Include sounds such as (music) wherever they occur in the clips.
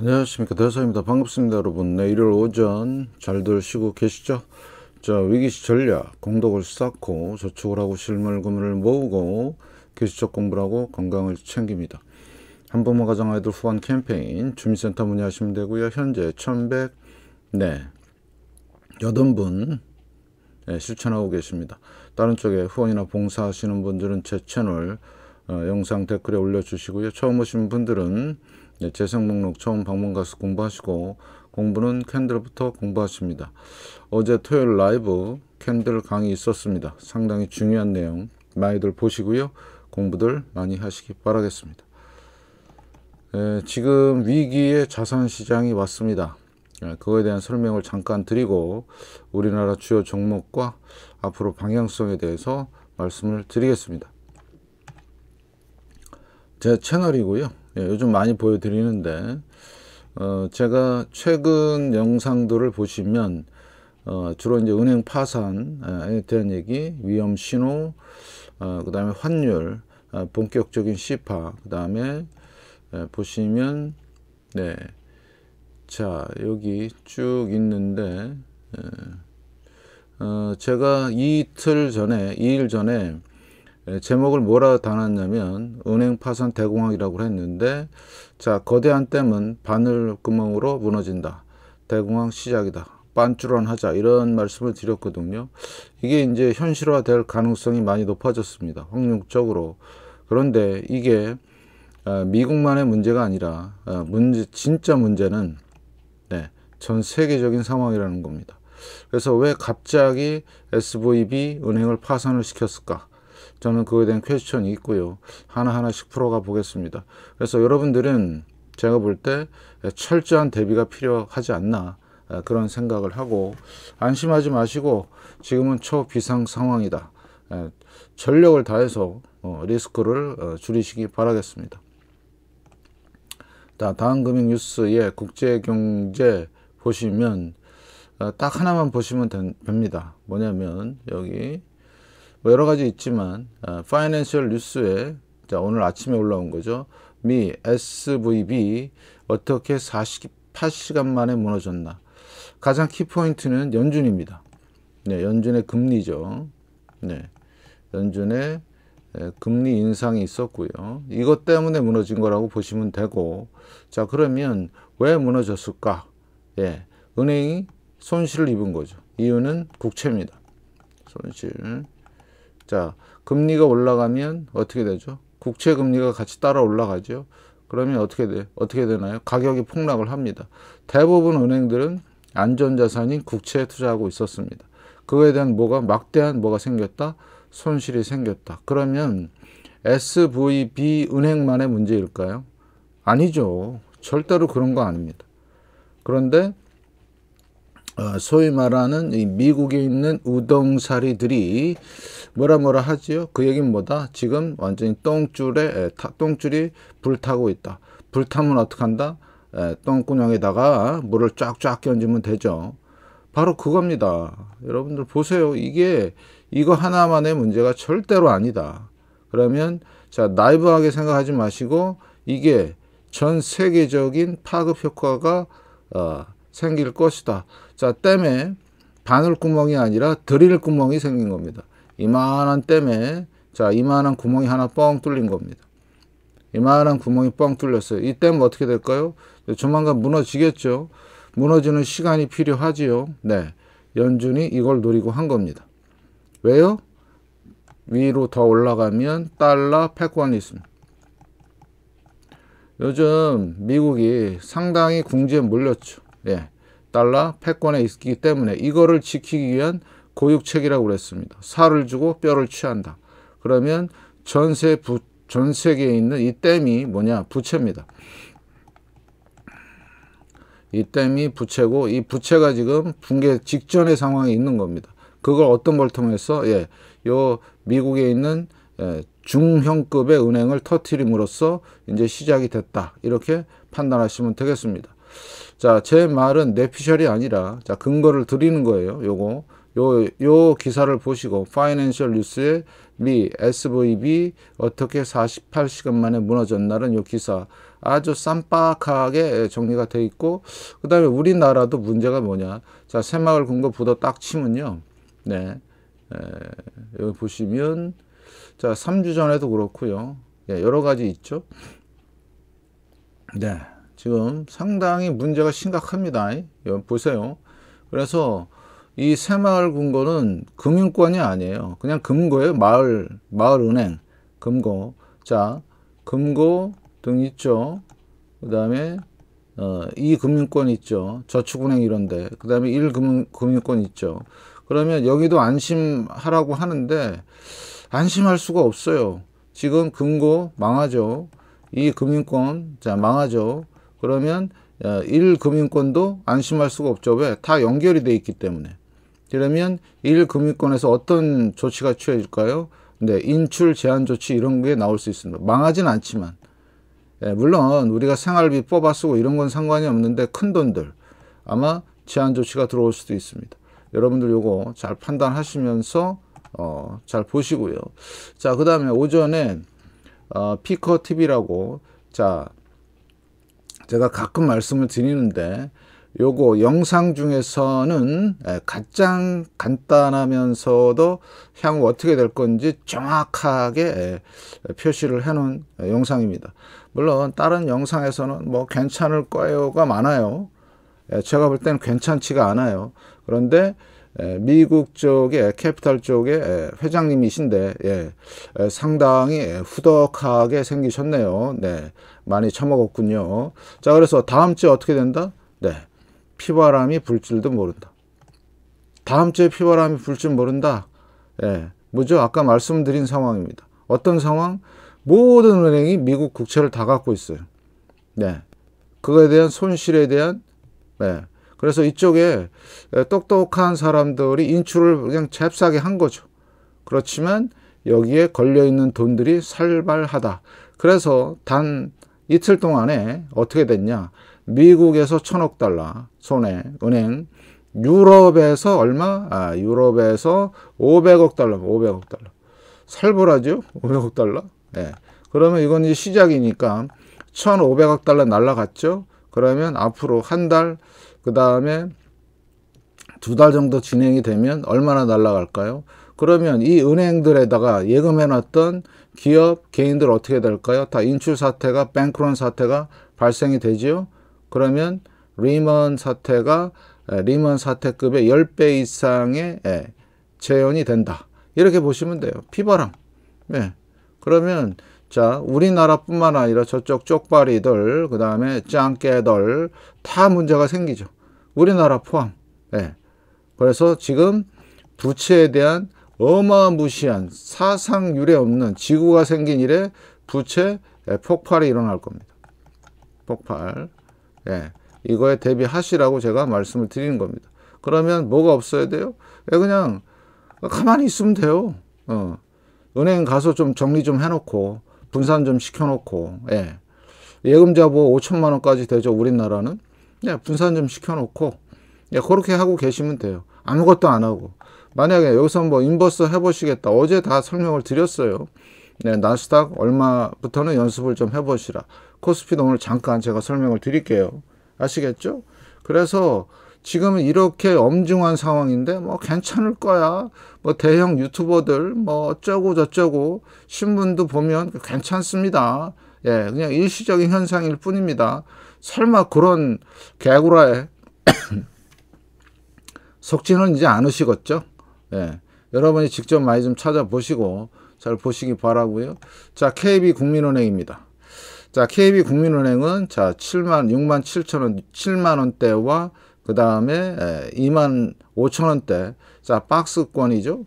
안녕하십니까 대사입니다 반갑습니다 여러분 내일요 네, 오전 잘들 쉬고 계시죠 자 위기시 전략 공덕을 쌓고 저축을 하고 실물금을 모으고 기술적 공부를 하고 건강을 챙깁니다 한 번만 가장 아이들 후원 캠페인 주민센터 문의하시면 되고요 현재 1100 네, 8분 네, 실천하고 계십니다 다른 쪽에 후원이나 봉사하시는 분들은 제 채널 어, 영상 댓글에 올려주시고요 처음 오신 분들은 네, 재생 목록 처음 방문 가서 공부하시고 공부는 캔들부터 공부하십니다. 어제 토요일 라이브 캔들 강의 있었습니다. 상당히 중요한 내용 많이들 보시고요. 공부들 많이 하시기 바라겠습니다. 예, 지금 위기의 자산시장이 왔습니다. 예, 그거에 대한 설명을 잠깐 드리고 우리나라 주요 종목과 앞으로 방향성에 대해서 말씀을 드리겠습니다. 제 채널이고요. 예, 요즘 많이 보여드리는데 어, 제가 최근 영상들을 보시면 어, 주로 이제 은행 파산에 대한 얘기, 위험 신호, 어, 그 다음에 환율, 어, 본격적인 시파, 그 다음에 어, 보시면 네, 자 여기 쭉 있는데 예, 어, 제가 이틀 전에, 이일 전에 예, 제목을 뭐라 달았냐면 은행 파산 대공황이라고 했는데 자 거대한 댐은 바늘구멍으로 무너진다. 대공황 시작이다. 반쭈런하자 이런 말씀을 드렸거든요. 이게 이제 현실화될 가능성이 많이 높아졌습니다. 확률적으로. 그런데 이게 아, 미국만의 문제가 아니라 아, 문제 진짜 문제는 네, 전 세계적인 상황이라는 겁니다. 그래서 왜 갑자기 SVB 은행을 파산을 시켰을까? 저는 그거에 대한 퀘스천이 있고요. 하나하나씩 풀어가 보겠습니다. 그래서 여러분들은 제가 볼 때 철저한 대비가 필요하지 않나 그런 생각을 하고 안심하지 마시고 지금은 초비상 상황이다. 전력을 다해서 어, 리스크를 어, 줄이시기 바라겠습니다. 다음 금융뉴스의 국제경제 보시면 어, 딱 하나만 보시면 됩니다. 뭐냐면 여기 뭐 여러 가지 있지만 어, 파이낸셜 뉴스에 자, 오늘 아침에 올라온 거죠. 미 SVB 어떻게 48시간 만에 무너졌나. 가장 키포인트는 연준입니다. 네, 연준의 금리죠. 네, 연준의 금리 인상이 있었고요. 이것 때문에 무너진 거라고 보시면 되고, 자, 그러면 왜 무너졌을까? 예, 은행이 손실을 입은 거죠. 이유는 국채입니다. 손실. 자, 금리가 올라가면 어떻게 되죠? 국채 금리가 같이 따라 올라가죠. 그러면 어떻게 돼? 어떻게 되나요? 가격이 폭락을 합니다. 대부분 은행들은 안전자산인 국채에 투자하고 있었습니다. 그거에 대한 뭐가 막대한 뭐가 생겼다? 손실이 생겼다. 그러면 SVB 은행만의 문제일까요? 아니죠. 절대로 그런 거 아닙니다. 그런데 어, 소위 말하는 이 미국에 있는 우동사리들이 뭐라 뭐라 하지요. 그 얘긴 뭐다? 지금 완전히 똥줄에 똥줄이 불타고 있다. 불타면 어떡한다? 똥구녕에다가 물을 쫙쫙 끼얹으면 되죠. 바로 그겁니다. 여러분들 보세요. 이게 이거 하나만의 문제가 절대로 아니다. 그러면 자 나이브하게 생각하지 마시고 이게 전 세계적인 파급 효과가 어, 생길 것이다. 자, 댐에 바늘 구멍이 아니라 드릴 구멍이 생긴 겁니다. 이만한 댐에 자, 이만한 구멍이 하나 뻥 뚫린 겁니다. 이만한 구멍이 뻥 뚫렸어요. 이댐 어떻게 될까요? 조만간 무너지겠죠. 무너지는 시간이 필요하지요. 네. 연준이 이걸 노리고 한 겁니다. 왜요? 위로 더 올라가면 달러 패권이 있습니다. 요즘 미국이 상당히 궁지에 몰렸죠. 예, 달러 패권에 있기 때문에 이거를 지키기 위한 고육책이라고 그랬습니다. 살을 주고 뼈를 취한다. 그러면 전세 부, 전 세계에 있는 이 댐이 뭐냐? 부채입니다. 이 댐이 부채고 이 부채가 지금 붕괴 직전의 상황에 있는 겁니다. 그걸 어떤 걸 통해서 예, 요 미국에 있는 예, 중형급의 은행을 터트림으로써 이제 시작이 됐다 이렇게 판단하시면 되겠습니다. 자, 제 말은 내 피셜이 아니라 자, 근거를 드리는 거예요. 요거. 요, 요 기사를 보시고 파이낸셜 뉴스의 미 SVB 어떻게 48시간 만에 무너졌나는 요 기사 아주 쌈박하게 정리가 돼 있고 그 다음에 우리나라도 문제가 뭐냐 자 새마을 근거 부도 딱 치면요 네 에, 여기 보시면 자 3주 전에도 그렇고요 예, 여러 가지 있죠 네 지금 상당히 문제가 심각합니다. 예, 보세요. 그래서 이 새마을 금고는 금융권이 아니에요. 그냥 금고예요. 마을 마을은행 금고. 자, 금고 등 있죠. 그다음에 어, 이 금융권 있죠. 저축은행 이런데. 그다음에 일 금융권 있죠. 그러면 여기도 안심하라고 하는데 안심할 수가 없어요. 지금 금고 망하죠. 이 금융권 자 망하죠. 그러면 1금융권도 안심할 수가 없죠. 왜? 다 연결이 돼 있기 때문에. 그러면 1금융권에서 어떤 조치가 취해질까요? 네, 인출 제한 조치 이런 게 나올 수 있습니다. 망하진 않지만. 예, 물론 우리가 생활비 뽑아 쓰고 이런 건 상관이 없는데 큰 돈들 아마 제한 조치가 들어올 수도 있습니다. 여러분들 요거 잘 판단하시면서 어, 잘 보시고요. 자, 그 다음에 오전에 어, 피커TV라고 자 제가 가끔 말씀을 드리는데 요거 영상 중에서는 예, 가장 간단하면서도 향후 어떻게 될 건지 정확하게 예, 표시를 해 놓은 예, 영상입니다 물론 다른 영상에서는 뭐 괜찮을 거예요가 많아요 제가 볼 때는 괜찮지가 않아요 그런데 미국 쪽에 캐피탈 쪽에 회장님이신데 예, 상당히 후덕하게 생기셨네요. 네, 많이 처먹었군요. 자, 그래서 다음 주에 어떻게 된다? 네, 피바람이 불지도 모른다. 다음 주에 피바람이 불지 모른다. 예, 뭐죠? 아까 말씀드린 상황입니다. 어떤 상황? 모든 은행이 미국 국채를 다 갖고 있어요. 네, 그거에 대한 손실에 대한 네, 그래서 이쪽에 똑똑한 사람들이 인출을 그냥 잽싸게 한 거죠. 그렇지만 여기에 걸려있는 돈들이 살발하다. 그래서 단 이틀 동안에 어떻게 됐냐. 미국에서 천억 달러 손해 은행 유럽에서 얼마? 아, 유럽에서 500억 달러, 500억 달러. 살벌하죠? 500억 달러? 예. 그러면 이건 이제 시작이니까 1,500억 달러 날라갔죠? 그러면 앞으로 한 달, 그 다음에 두 달 정도 진행이 되면 얼마나 날라갈까요? 그러면 이 은행들에다가 예금해놨던 기업, 개인들 어떻게 될까요? 다 인출 사태가, 뱅크론 사태가 발생이 되지 그러면 리먼 사태가 리먼 사태급의 10배 이상의 재현이 된다. 이렇게 보시면 돼요. 피바람. 네. 그러면 자 우리나라뿐만 아니라 저쪽 쪽발이들 그 다음에 짱깨들 다 문제가 생기죠 우리나라 포함 예. 그래서 지금 부채에 대한 어마무시한 사상 유례 없는 지구가 생긴 이래 부채 예, 폭발이 일어날 겁니다 폭발 예. 이거에 대비하시라고 제가 말씀을 드리는 겁니다 그러면 뭐가 없어야 돼요 예, 그냥 가만히 있으면 돼요 어. 은행 가서 좀 정리 좀 해놓고 분산 좀 시켜놓고 예. 예금자 보호 5천만 원까지 되죠 우리나라는 예, 분산 좀 시켜놓고 예, 그렇게 하고 계시면 돼요 아무것도 안 하고 만약에 여기서 뭐 인버스 해보시겠다 어제 다 설명을 드렸어요 네, 나스닥 얼마부터는 연습을 좀 해보시라 코스피도 오늘 잠깐 제가 설명을 드릴게요 아시겠죠 그래서 지금은 이렇게 엄중한 상황인데 뭐 괜찮을 거야. 뭐 대형 유튜버들 뭐 어쩌고 저쩌고 신문도 보면 괜찮습니다. 예, 그냥 일시적인 현상일 뿐입니다. 설마 그런 개구라에 (coughs) 속지는 이제 않으시겠죠? 예. 여러분이 직접 많이 좀 찾아보시고 잘 보시기 바라고요. 자, KB 국민은행입니다. 자, KB 국민은행은 자, 7만 6만 7천 원 7만 원대와 그 다음에 2만 예, 5천 원대 자 박스권이죠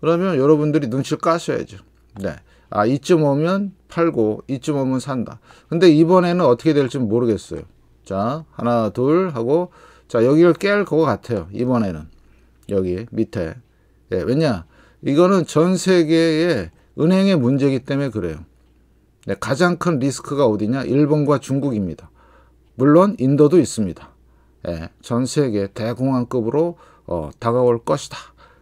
그러면 여러분들이 눈치를 까셔야죠 네. 아 이쯤 오면 팔고 이쯤 오면 산다 근데 이번에는 어떻게 될지 모르겠어요 자 하나 둘 하고 자 여기를 깰 것 같아요 이번에는 여기 밑에 예, 왜냐 이거는 전 세계의 은행의 문제이기 때문에 그래요 네, 가장 큰 리스크가 어디냐 일본과 중국입니다 물론 인도도 있습니다 예, 전 세계 대공황급으로 어, 다가올 것이다.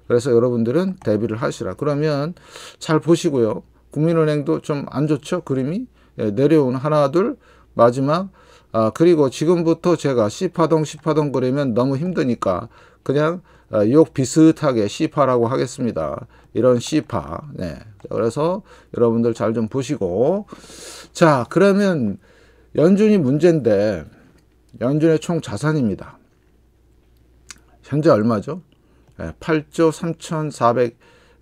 그래서 여러분들은 대비를 하시라. 그러면 잘 보시고요. 국민은행도 좀 안 좋죠. 그림이 예, 내려온 하나 둘 마지막 아, 그리고 지금부터 제가 시파동시파동 그리면 너무 힘드니까 그냥 아, 욕 비슷하게 시파라고 하겠습니다. 이런 시파 네. 그래서 여러분들 잘 좀 보시고. 자, 그러면 연준이 문제인데, 연준의 총 자산입니다. 현재 얼마죠? 8조 예,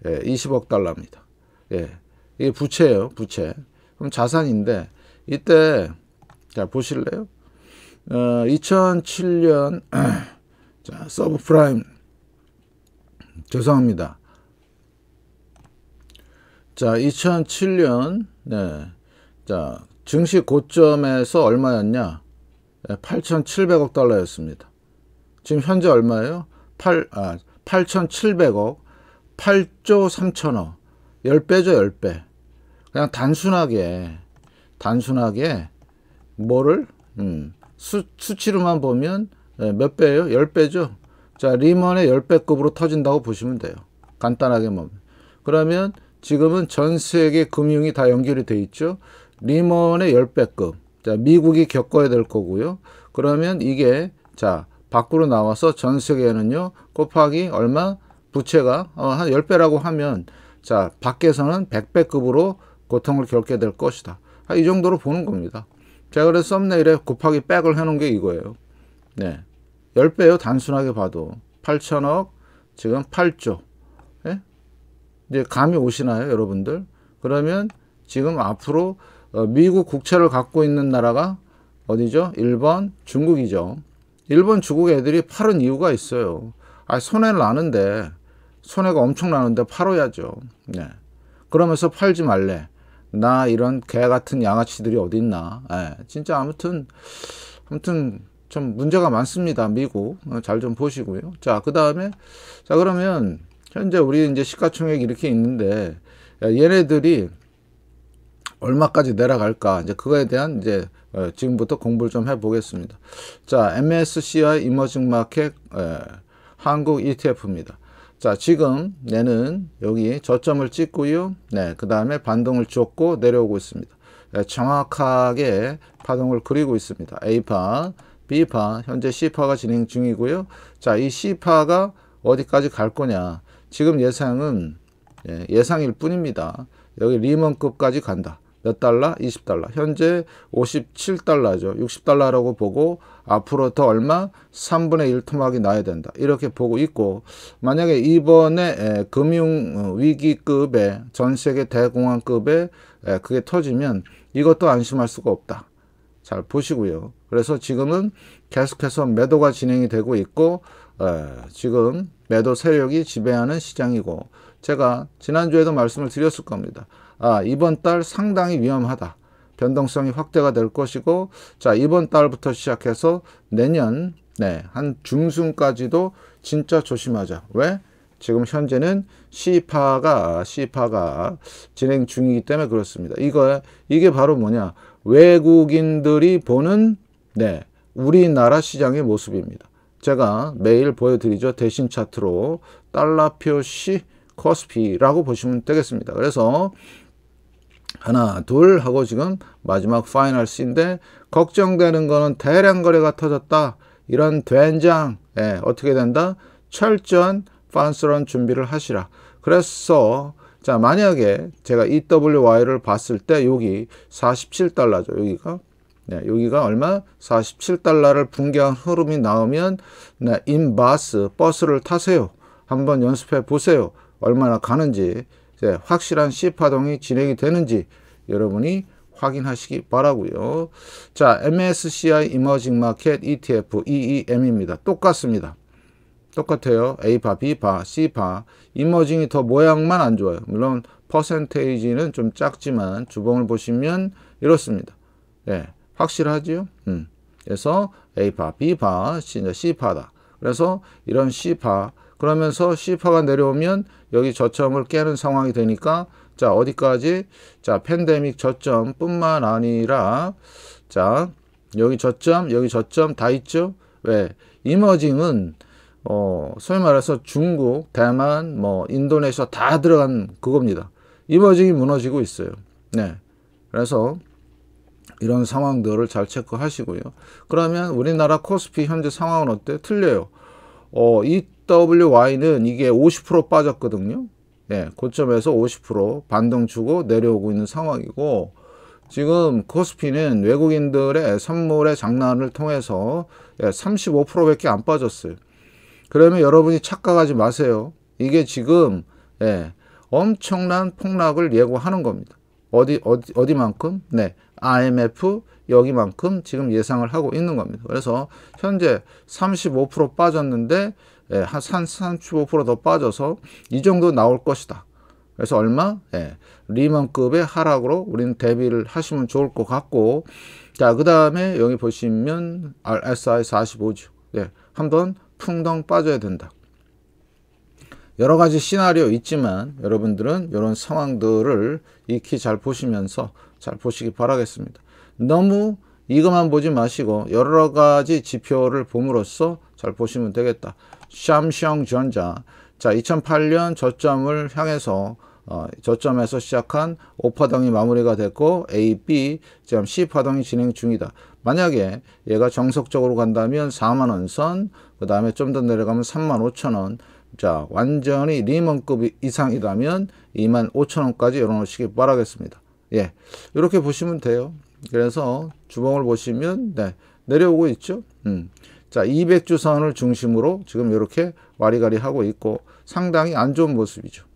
3,420억 달러입니다. 예, 이게 부채예요, 부채. 그럼 자산인데 이때 자 보실래요? 어, 2007년 (clears throat) 자 서브프라임 죄송합니다. 자 2007년 네, 자 증시 고점에서 얼마였냐? 8,700억 달러였습니다. 지금 현재 얼마예요? 8, 아, 8,700억, 8조 3천억, 10배죠, 10배. 그냥 단순하게, 단순하게, 뭐를, 음, 수, 수치로만 보면 예, 몇 배예요? 10배죠? 자, 리먼의 10배급으로 터진다고 보시면 돼요. 간단하게 보면. 뭐. 그러면 지금은 전 세계 금융이 다 연결이 돼 있죠? 리먼의 10배급. 자, 미국이 겪어야 될 거고요. 그러면 이게 자, 밖으로 나와서 전 세계는요. 에 곱하기 얼마 부채가 어, 한 10배라고 하면 자, 밖에서는 100배급으로 고통을 겪게 될 것이다. 아, 이 정도로 보는 겁니다. 제가 그래서 썸네일에 곱하기 백을 해놓은 게 이거예요. 네. 10배요, 단순하게 봐도. 8천억, 지금 8조. 예? 이제 감이 오시나요, 여러분들? 그러면 지금 앞으로 어, 미국 국채를 갖고 있는 나라가 어디죠? 일본, 중국이죠. 일본, 중국 애들이 팔은 이유가 있어요. 아, 손해를 아는데, 손해가 엄청나는데 팔어야죠. 네. 그러면서 팔지 말래. 나 이런 개 같은 양아치들이 어딨나. 네. 진짜 아무튼, 아무튼 좀 문제가 많습니다. 미국. 어, 잘좀 보시고요. 자, 그 다음에, 자, 그러면 현재 우리 이제 시가총액 이렇게 있는데, 얘네들이 얼마까지 내려갈까 이제 그거에 대한 이제 어, 지금부터 공부를 좀 해보겠습니다. 자 MSCI 이머징 마켓 한국 ETF입니다. 자 지금 내는 여기 저점을 찍고요. 네그 다음에 반동을 줬고 내려오고 있습니다. 네, 정확하게 파동을 그리고 있습니다. A파, B파, 현재 C파가 진행 중이고요. 자, 이 C파가 어디까지 갈 거냐. 지금 예상은 예, 상일 뿐입니다. 여기 리먼급까지 간다. 몇 달러? 20달러. 현재 57달러죠. 60달러라고 보고 앞으로 더 얼마? 3분의 1 토막이 나야 된다. 이렇게 보고 있고 만약에 이번에 금융 어, 위기급의 전 세계 대공황급에 그게 터지면 이것도 안심할 수가 없다. 잘 보시고요. 그래서 지금은 계속해서 매도가 진행이 되고 있고 지금 매도 세력이 지배하는 시장이고 제가 지난주에도 말씀을 드렸을 겁니다. 아, 이번 달 상당히 위험하다. 변동성이 확대가 될 것이고 자, 이번 달부터 시작해서 내년 네, 한 중순까지도 진짜 조심하자. 왜? 지금 현재는 시파가 시파가 진행 중이기 때문에 그렇습니다. 이거 이게 바로 뭐냐? 외국인들이 보는 네, 우리나라 시장의 모습입니다. 제가 매일 보여드리죠. 대신 차트로 달러 표시 코스피라고 보시면 되겠습니다. 그래서 하나 둘 하고 지금 마지막 파이널 C인데 걱정되는 거는 대량 거래가 터졌다 이런 된장 예, 어떻게 된다 철저한 판스런 준비를 하시라 그래서 자 만약에 제가 EWY를 봤을 때 여기 47달러죠 여기가 네, 여기가 얼마 47달러를 붕괴한 흐름이 나오면 네, 인바스 버스를 타세요 한번 연습해 보세요 얼마나 가는지 이제 네, 확실한 C파동이 진행이 되는지 여러분이 확인하시기 바라고요. 자, MSCI 이머징 마켓 ETF EEM입니다. 똑같습니다. 똑같아요. A파, B파, C파. 이머징이 더 모양만 안 좋아요. 물론 퍼센테이지는 좀 작지만 주봉을 보시면 이렇습니다. 예, 확실하지요? 음. 그래서 A파, B파, C파다. 그래서 이런 C파. 그러면서 C파가 내려오면 여기 저점을 깨는 상황이 되니까 자 어디까지 자 팬데믹 저점뿐만 아니라 자 여기 저점 여기 저점 다 있죠 왜 이머징은 어 소위 말해서 중국 대만 뭐 인도네시아 다 들어간 그겁니다 이머징이 무너지고 있어요 네 그래서 이런 상황들을 잘 체크하시고요 그러면 우리나라 코스피 현재 상황은 어때 틀려요 어, 이 WY는 이게 50% 빠졌거든요. 예, 고점에서 50% 반등 주고 내려오고 있는 상황이고 지금 코스피는 외국인들의 선물의 장난을 통해서 예, 35%밖에 안 빠졌어요. 그러면 여러분이 착각하지 마세요. 이게 지금 예, 엄청난 폭락을 예고하는 겁니다. 어디 어디 어디만큼? 네. IMF 여기만큼 지금 예상을 하고 있는 겁니다. 그래서 현재 35% 빠졌는데 예, 한 35%더 빠져서 이 정도 나올 것이다. 그래서 얼마? 예, 리만급의 하락으로 우리는 대비를 하시면 좋을 것 같고 자, 그 다음에 여기 보시면 RSI 45죠. 예, 한번 풍덩 빠져야 된다. 여러 가지 시나리오 있지만 여러분들은 이런 상황들을 익히 잘 보시면서 잘 보시기 바라겠습니다. 너무 이것만 보지 마시고 여러 가지 지표를 봄으로써 잘 보시면 되겠다. 샴시영전자 자 2008년 저점을 향해서 어, 저점에서 시작한 오파동이 마무리가 됐고 A, B, 지금 C파동이 진행 중이다. 만약에 얘가 정석적으로 간다면 4만원 선, 그 다음에 좀 더 내려가면 3만 5천원, 자 완전히 리먼급 이상이라면 2만 5천원까지 열어놓으시기 바라겠습니다. 예, 이렇게 보시면 돼요. 그래서 주봉을 보시면 네, 내려오고 있죠. 음. 자, 200주선을 중심으로 지금 이렇게 와리가리 하고 있고 상당히 안 좋은 모습이죠.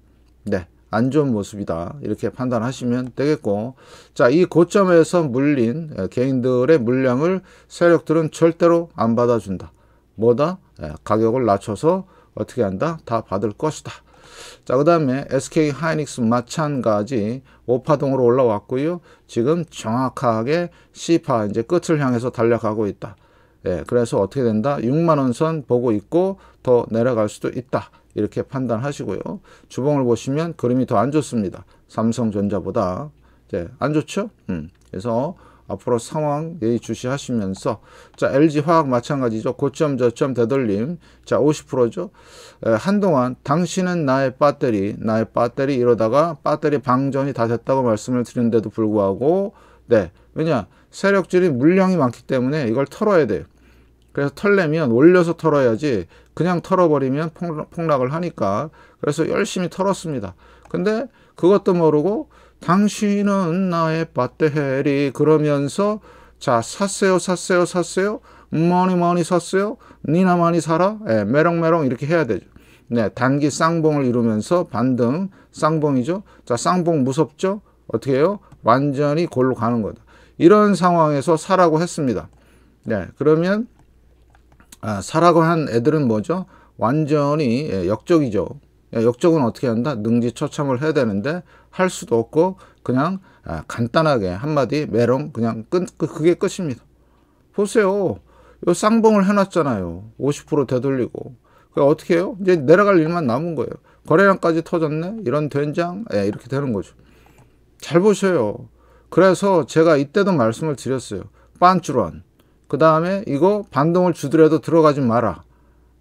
네, 안 좋은 모습이다. 이렇게 판단하시면 되겠고 자, 이 고점에서 물린 예, 개인들의 물량을 세력들은 절대로 안 받아준다. 뭐다? 예, 가격을 낮춰서 어떻게 한다? 다 받을 것이다. 자, 그 다음에 SK 하이닉스 마찬가지 오파동으로 올라왔고요. 지금 정확하게 C파 이제 끝을 향해서 달려가고 있다. 예, 그래서 어떻게 된다? 6만 원 선 보고 있고 더 내려갈 수도 있다. 이렇게 판단하시고요. 주봉을 보시면 그림이 더 안 좋습니다. 삼성전자보다 이안 예, 좋죠? 음. 그래서 앞으로 상황 예의 주시하시면서 자 LG 화학 마찬가지죠 고점 저점 되돌림 자 50%죠 에, 예, 한동안 당신은 나의 배터리 나의 배터리 이러다가 배터리 방전이 다 됐다고 말씀을 드린데도 불구하고 네 왜냐 세력들이 물량이 많기 때문에 이걸 털어야 돼요 그래서 털려면 올려서 털어야지 그냥 털어버리면 폭락을 하니까 그래서 열심히 털었습니다. 근데 그것도 모르고 당신은 나의 밧데헤리 그러면서 자 샀어요 샀어요 샀어요 많이 많이 샀어요 니나 많이 사라 예, 메롱메롱 이렇게 해야 되죠. 네, 단기 쌍봉을 이루면서 반등 쌍봉이죠. 자, 쌍봉 무섭죠? 어떻게 해요? 완전히 골로 가는 거다. 이런 상황에서 사라고 했습니다. 네, 그러면 아, 사라고 한 애들은 뭐죠? 완전히 예, 역적이죠. 예, 역적은 어떻게 한다? 능지처참을 해야 되는데 할 수도 없고 그냥 아, 간단하게 한마디 메롱 그냥 끝 그게 끝입니다. 보세요. 요 쌍봉을 해놨잖아요. 50% 되돌리고. 그 어떻게 해요? 이제 내려갈 일만 남은 거예요. 거래량까지 터졌네? 이런 된장? 예, 이렇게 되는 거죠. 잘 보셔요. 그래서 제가 이때도 말씀을 드렸어요. 빤쭈런. 그 다음에 이거 반동을 주더라도 들어가지 마라.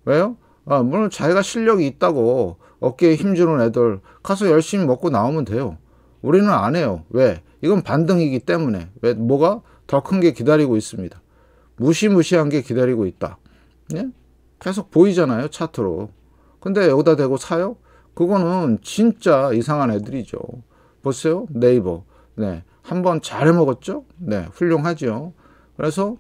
왜요? 아, 물론 자기가 실력이 있다고 어깨에 힘주는 애들 가서 열심히 먹고 나오면 돼요. 우리는 안 해요. 왜? 이건 반등이기 때문에. 왜? 뭐가? 더 큰 게 기다리고 있습니다. 무시무시한 게 기다리고 있다. 예? 계속 보이잖아요. 차트로. 근데 여기다 대고 사요? 그거는 진짜 이상한 애들이죠. 보세요. 네이버. 네. 한번 잘해 먹었죠? 네. 훌륭하죠. 그래서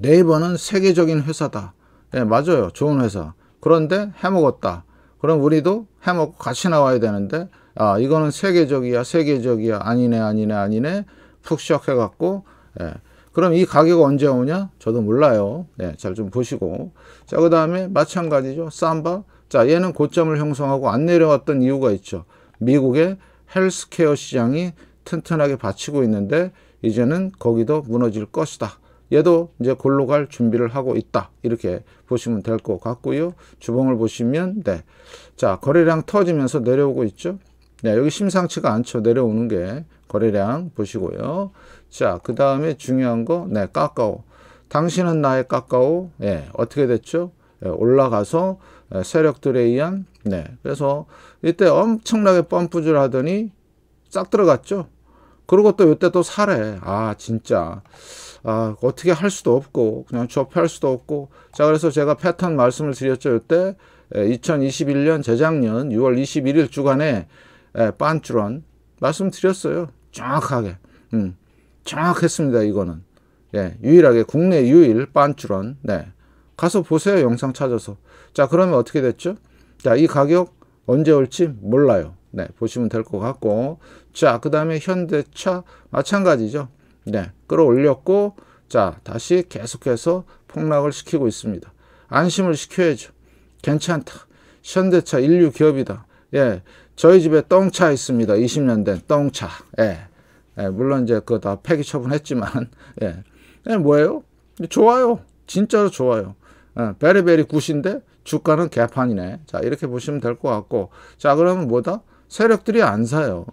네이버는 세계적인 회사다. 예, 맞아요. 좋은 회사. 그런데 해먹었다. 그럼 우리도 해먹고 같이 나와야 되는데 아 이거는 세계적이야 세계적이야 아니네 아니네 아니네 푹 시작해 갖고 예. 그럼 이 가격 언제 오냐 저도 몰라요 예, 잘좀 보시고 자그 다음에 마찬가지죠 쌈바자 얘는 고점을 형성하고 안 내려왔던 이유가 있죠 미국의 헬스케어 시장이 튼튼하게 받치고 있는데 이제는 거기도 무너질 것이다 얘도 이제 골로 갈 준비를 하고 있다. 이렇게 보시면 될 것 같고요. 주봉을 보시면 네. 자, 거래량 터지면서 내려오고 있죠. 네, 여기 심상치가 않죠. 내려오는 게 거래량 보시고요. 자, 그 다음에 중요한 거, 네, 까까오. 당신은 나의 까까오. 예, 네, 어떻게 됐죠? 네, 올라가서 예, 세력들에 의한 네, 그래서 이때 엄청나게 펌프질 하더니 싹 들어갔죠. 그리고 또 이때 또 사래. 아, 진짜. 아, 어떻게 할 수도 없고, 그냥 조업할 수도 없고. 자, 그래서 제가 패턴 말씀을 드렸죠. 이때 2021년 재작년 6월 21일 주간에 빤주런 말씀드렸어요. 정확하게. 음, 정확했습니다. 이거는. 예, 유일하게 국내 유일 빤주런. 네. 가서 보세요. 영상 찾아서. 자, 그러면 어떻게 됐죠? 자, 이 가격 언제 올지 몰라요. 네, 보시면 될 것 같고. 자, 그 다음에 현대차 마찬가지죠. 네, 끌어올렸고, 자, 다시 계속해서 폭락을 시키고 있습니다. 안심을 시켜야죠. 괜찮다. 현대차 인류 기업이다. 예, 저희 집에 똥차 있습니다. 20년 된 똥차. 예, 예 물론 이제 그거 다 폐기 처분했지만, (laughs) 예, 예 뭐예요? 좋아요. 진짜로 좋아요. 예, 베리베리 굿인데 주가는 개판이네. 자, 이렇게 보시면 될 것 같고. 자, 그러면 뭐다? 세력들이 안 사요.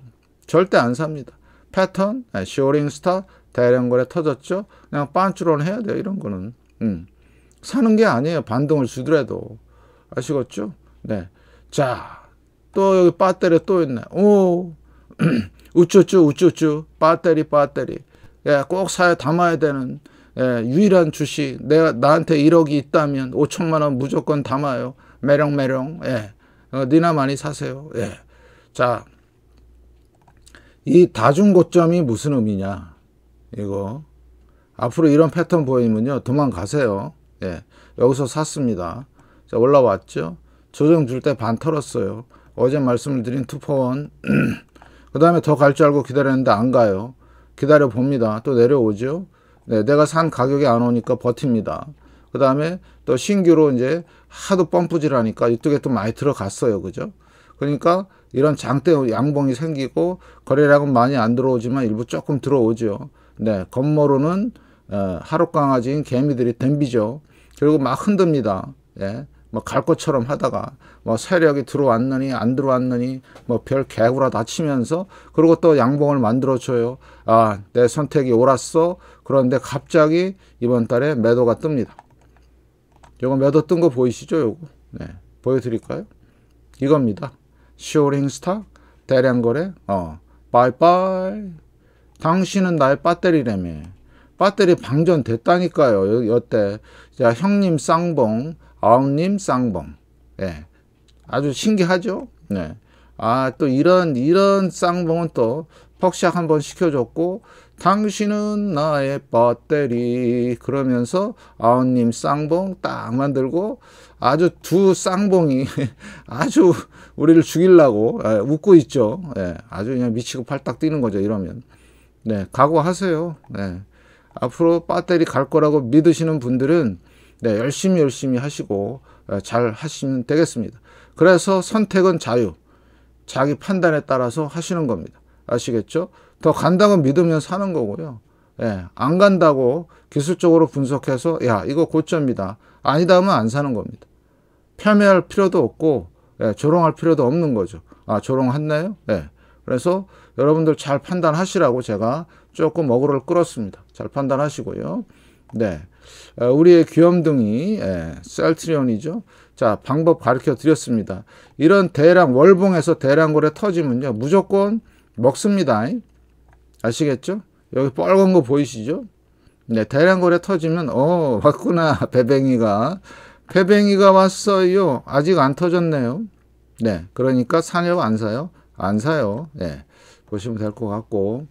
절대 안 삽니다. 패턴, 아, 쇼링스타, 대량거래 터졌죠. 그냥 빤쭈론 해야 돼요. 이런 거는. 음. 사는 게 아니에요. 반등을 주더라도. 아시겠죠? 네. 자, 또 여기 배터리 또 있네. 오, (clears throat) 우쭈쭈, 우쭈쭈, 배터리, 배터리. 예, 꼭 사야 담아야 되는 예, 유일한 주식. 내가 나한테 1억이 있다면 5천만 원 무조건 담아요. 매력매 매력. 예, 어, 니나 많이 사세요. 예. 자, 이 다중고점이 무슨 의미냐? 이거. 앞으로 이런 패턴 보이면요. 도망가세요. 예. 여기서 샀습니다. 자, 올라왔죠? 조정 줄 때 반 털었어요. 어제 말씀을 드린 투포원. (clears throat) 그 다음에 더 갈 줄 알고 기다렸는데 안 가요. 기다려 봅니다. 또 내려오죠? 네, 내가 산 가격이 안 오니까 버팁니다. 그 다음에 또 신규로 이제 하도 펌프질 하니까 이쪽에 또 많이 들어갔어요. 그죠? 그러니까 이런 장대 양봉이 생기고 거래량은 많이 안 들어오지만 일부 조금 들어오죠. 네, 건모로는 어, 하루 강아지인 개미들이 덤비죠. 그리고 막 흔듭니다. 예. 뭐 갈 것처럼 하다가 뭐 세력이 들어왔느니 안 들어왔느니 뭐 별 개구라 다치면서 그리고 또 양봉을 만들어줘요. 아, 내 선택이 옳았어. 그런데 갑자기 이번 달에 매도가 뜹니다. 요거 매도 뜬 거 보이시죠? 요거. 네. 보여드릴까요? 이겁니다. 쇼링스타, 대량거래, 어, 빠이빠이. 당신은 나의 배터리라며. 배터리 방전됐다니까요. 여태 자, 형님 쌍봉, 아웅님 쌍봉. 예. 아주 신기하죠? 네. 아, 또 이런, 이런 쌍봉은 또 퍽샥 한번 시켜줬고, 당신은 나의 배터리 그러면서 아우님 쌍봉 딱 만들고 아주 두 쌍봉이 (laughs) 아주 우리를 죽이려고 예, 웃고 있죠. 예, 아주 그냥 미치고 팔딱 뛰는 거죠. 이러면 네 각오하세요. 네. 앞으로 배터리 갈 거라고 믿으시는 분들은 네, 열심히 열심히 하시고 예, 잘 하시면 되겠습니다. 그래서 선택은 자유, 자기 판단에 따라서 하시는 겁니다. 아시겠죠? 더 간다고 믿으면 사는 거고요. 예, 안 간다고 기술적으로 분석해서 야 이거 고점이다 아니다 하면 안 사는 겁니다. 폄훼할 필요도 없고 예, 조롱할 필요도 없는 거죠. 아 조롱했나요? 예. 그래서 여러분들 잘 판단하시라고 제가 조금 어그로를 끌었습니다. 잘 판단하시고요. 네. 어, 우리의 귀염둥이 예, 셀트리온이죠. 자 방법 가르쳐 드렸습니다. 이런 대량 월봉에서 대량 거래 터지면요 무조건 먹습니다. 아시겠죠? 여기 빨간 거 보이시죠? 네, 대량 거래 터지면 어 왔구나 (laughs) 배뱅이가 배뱅이가 왔어요. 아직 안 터졌네요. 네, 그러니까 사요 안 사요? 안 사요. 네, 보시면 될 것 같고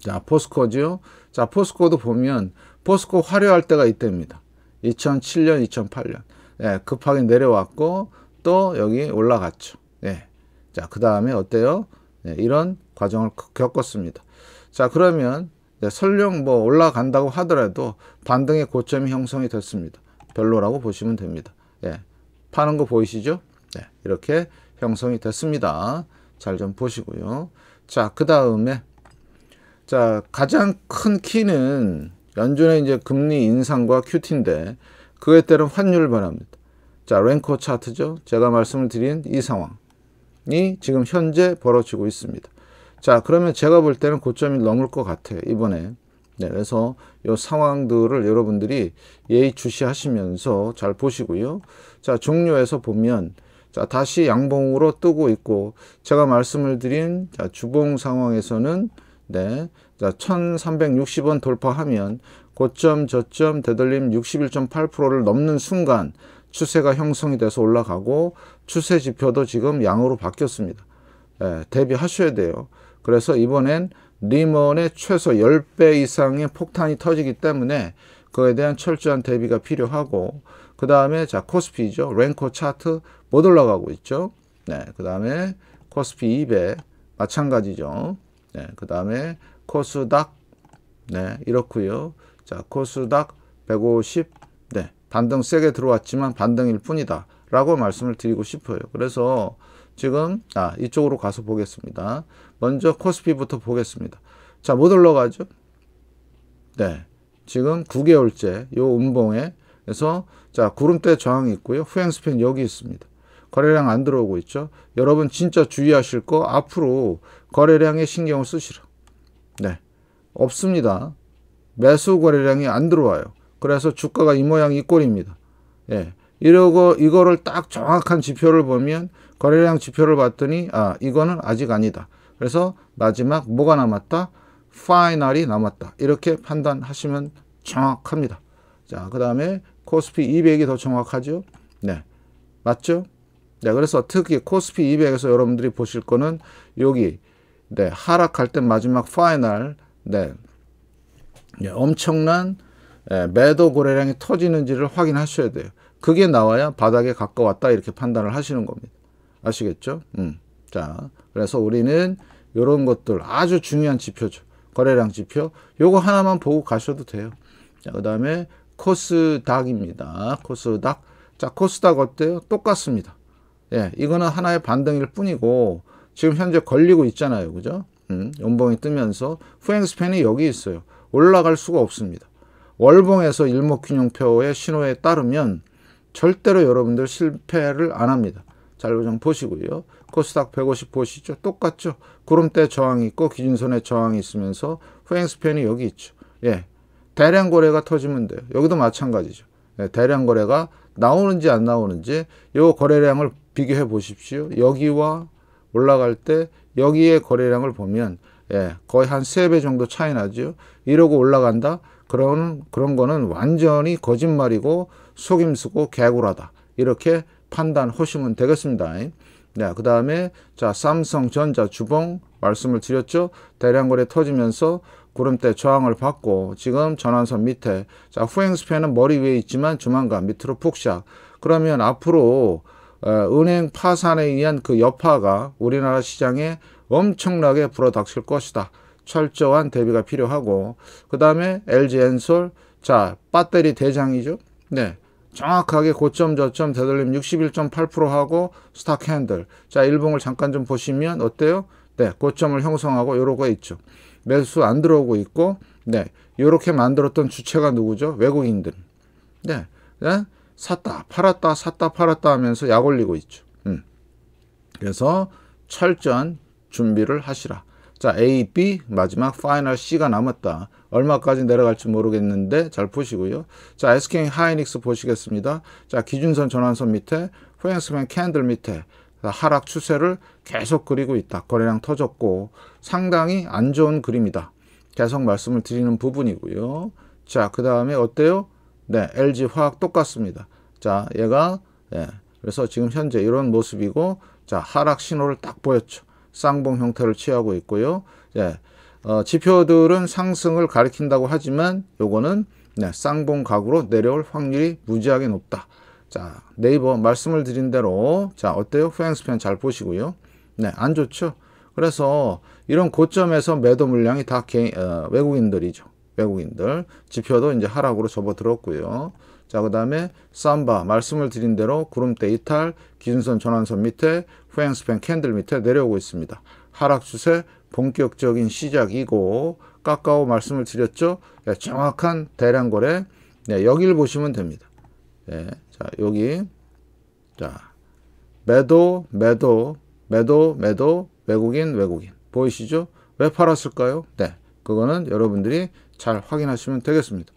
자 포스코죠. 자 포스코도 보면 포스코 화려할 때가 이때입니다. 2007년, 2008년 네, 급하게 내려왔고 또 여기 올라갔죠. 네, 자그 다음에 어때요? 네, 이런 과정을 겪었습니다. 자 그러면 네, 설령 뭐 올라간다고 하더라도 반등의 고점이 형성이 됐습니다. 별로라고 보시면 됩니다. 예, 파는 거 보이시죠? 네, 이렇게 형성이 됐습니다. 잘 좀 보시고요. 자, 그 다음에 자 가장 큰 키는 연준의 이제 금리 인상과 큐티인데 그에 따른 환율 을화입니다 자, 랭커 차트죠. 제가 말씀을 드린 이 상황이 지금 현재 벌어지고 있습니다. 자, 그러면 제가 볼 때는 고점이 넘을 것 같아요. 이번에. 네, 그래서 이 상황들을 여러분들이 예의주시하시면서 잘 보시고요. 자, 종료에서 보면 자, 다시 양봉으로 뜨고 있고 제가 말씀을 드린 자, 주봉 상황에서는 네. 자, 1360원 돌파하면 고점, 저점, 되돌림 61.8%를 넘는 순간 추세가 형성이 돼서 올라가고 추세 지표도 지금 양으로 바뀌었습니다. 예, 대비하셔야 돼요. 그래서 이번엔 리먼의 최소 10배 이상의 폭탄이 터지기 때문에 그에 대한 철저한 대비가 필요하고 그 다음에 자 코스피죠. 랭코 차트 못 올라가고 있죠. 네, 그 다음에 코스피 200 마찬가지죠. 네, 그 다음에 코스닥 네 이렇고요. 자 코스닥 150 네, 반등 세게 들어왔지만 반등일 뿐이다 라고 말씀을 드리고 싶어요. 그래서 지금 아 이쪽으로 가서 보겠습니다. 먼저 코스피부터 보겠습니다. 자, 못 뭐 올라가죠? 네. 지금 9개월째 요 음봉에 그래서 자, 구름대 저항이 있고요. 후행 스팬 여기 있습니다. 거래량 안 들어오고 있죠. 여러분 진짜 주의하실 거 앞으로 거래량에 신경을 쓰시라. 네. 없습니다. 매수 거래량이 안 들어와요. 그래서 주가가 이 모양 이 꼴입니다. 예. 이러고 이거를 딱 정확한 지표를 보면 거래량 지표를 봤더니 아 이거는 아직 아니다. 그래서 마지막 뭐가 남았다? 파이널이 남았다. 이렇게 판단하시면 정확합니다. 자, 그 다음에 코스피 200이 더 정확하죠? 네. 맞죠? 네, 그래서 특히 코스피 200에서 여러분들이 보실 거는 여기, 네, 하락할 때 마지막 파이널, 네, 네 엄청난 네, 매도 거래량이 터지는지를 확인하셔야 돼요. 그게 나와야 바닥에 가까웠다 이렇게 판단을 하시는 겁니다. 아시겠죠? 음. 자, 그래서 우리는 이런 것들 아주 중요한 지표죠. 거래량 지표. 요거 하나만 보고 가셔도 돼요. 자, 그 다음에 코스닥입니다. 코스닥. 자, 코스닥 어때요? 똑같습니다. 예, 이거는 하나의 반등일 뿐이고 지금 현재 걸리고 있잖아요. 그죠? 음, 연봉이 뜨면서 후행스팬이 여기 있어요. 올라갈 수가 없습니다. 월봉에서 일목균형표의 신호에 따르면 절대로 여러분들 실패를 안 합니다. 자료장 보시고요. 코스닥 150 보시죠. 똑같죠. 구름대 저항이 있고 기준선에 저항이 있으면서 후행스팬이 여기 있죠. 예. 대량 거래가 터지면 돼요. 여기도 마찬가지죠. 예, 대량 거래가 나오는지 안 나오는지 요 거래량을 비교해 보십시오. 여기와 올라갈 때 여기의 거래량을 보면 예, 거의 한3배 정도 차이 나죠. 이러고 올라간다? 그런, 그런 거는 완전히 거짓말이고 속임수고 개구라다. 이렇게 판단 하시면 되겠습니다. 네, 그 다음에 자 삼성전자 주봉 말씀을 드렸죠. 대량거래 터지면서 구름대 저항을 받고 지금 전환선 밑에 자 후행스팬은 머리 위에 있지만 조만간 밑으로 푹샥 그러면 앞으로 어, 은행 파산에 의한 그 여파가 우리나라 시장에 엄청나게 불어닥칠 것이다. 철저한 대비가 필요하고 그 다음에 LG엔솔 자 배터리 대장이죠. 네 정확하게 고점 저점 되돌림 61.8% 하고 스타 캔들 자 일봉을 잠깐 좀 보시면 어때요? 네 고점을 형성하고 요러고 있죠 매수 안 들어오고 있고 네 요렇게 만들었던 주체가 누구죠? 외국인들 네, 네 샀다 팔았다 샀다 팔았다 하면서 약 올리고 있죠 음. 그래서 철저한 준비를 하시라 자 A, B 마지막 파이널 C가 남았다 얼마까지 내려갈지 모르겠는데 잘 보시고요. 자, SK 하이닉스 보시겠습니다. 자, 기준선 전환선 밑에 포양스맨 캔들 밑에 하락 추세를 계속 그리고 있다. 거래량 터졌고 상당히 안 좋은 그림이다. 계속 말씀을 드리는 부분이고요. 자, 그 다음에 어때요? 네, LG 화학 똑같습니다. 자, 얘가 예, 그래서 지금 현재 이런 모습이고 자, 하락 신호를 딱 보였죠. 쌍봉 형태를 취하고 있고요. 예, 어, 지표들은 상승을 가리킨다고 하지만 요거는 네, 쌍봉 각으로 내려올 확률이 무지하게 높다. 자 네이버 말씀을 드린 대로 자 어때요? 후행스팬 잘 보시고요. 네 안 좋죠. 그래서 이런 고점에서 매도 물량이 다 개, 어, 외국인들이죠. 외국인들 지표도 이제 하락으로 접어들었고요. 자, 그 다음에 쌈바 말씀을 드린 대로 구름대 이탈, 기준선 전환선 밑에 후행스팬 캔들 밑에 내려오고 있습니다. 하락 추세 본격적인 시작이고 까까오 말씀을 드렸죠. 예, 정확한 대량 거래 예, 여기를 보시면 됩니다. 예, 자 여기 자 매도 매도 매도 매도 외국인 외국인 보이시죠? 왜 팔았을까요? 네, 그거는 여러분들이 잘 확인하시면 되겠습니다.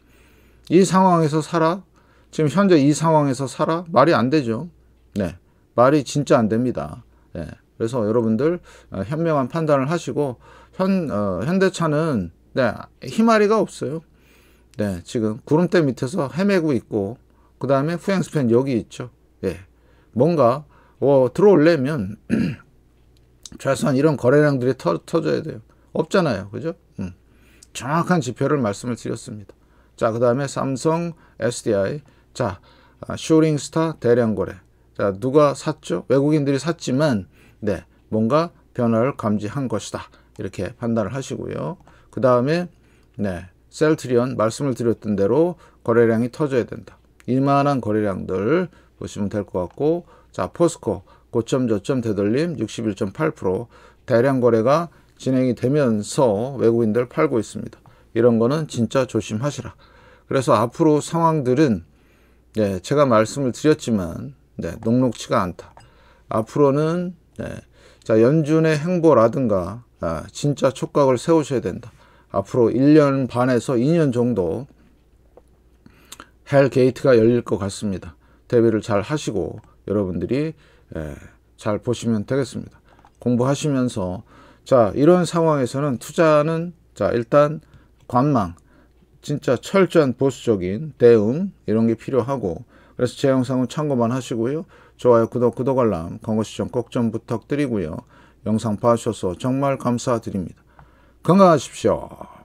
이 상황에서 살아 지금 현재 이 상황에서 살아 말이 안 되죠. 네, 말이 진짜 안 됩니다. 네. 그래서 여러분들 어, 현명한 판단을 하시고 현 어, 현대차는 네, 희마리가 없어요. 네, 지금 구름대 밑에서 헤매고 있고 그 다음에 후행스팬 여기 있죠. 예, 뭔가 어, 들어올려면 (clears throat) 최소한 이런 거래량들이 터, 터져야 돼요. 없잖아요, 그죠? 음. 정확한 지표를 말씀을 드렸습니다. 자, 그 다음에 삼성 SDI, 자, 슈링스타 아, 대량 거래. 자, 누가 샀죠? 외국인들이 샀지만 네, 뭔가 변화를 감지한 것이다. 이렇게 판단을 하시고요. 그 다음에 네, 셀트리온 말씀을 드렸던 대로 거래량이 터져야 된다. 이만한 거래량들 보시면 될 것 같고 자 포스코 고점 저점 되돌림 61.8% 대량 거래가 진행이 되면서 외국인들 팔고 있습니다. 이런 거는 진짜 조심하시라. 그래서 앞으로 상황들은 네, 제가 말씀을 드렸지만 네, 녹록치가 않다. 앞으로는 네. 자, 연준의 행보라든가 아, 진짜 촉각을 세우셔야 된다. 앞으로 1년 반에서 2년 정도 헬 게이트가 열릴 것 같습니다. 대비를 잘 하시고 여러분들이 예, 잘 보시면 되겠습니다. 공부하시면서 자 이런 상황에서는 투자는 자 일단 관망 진짜 철저한 보수적인 대응 이런 게 필요하고 그래서 제 영상은 참고만 하시고요. 좋아요, 구독, 구독 알람, 광고 시청 꼭 좀 부탁드리고요. 영상 봐주셔서 정말 감사드립니다. 건강하십시오.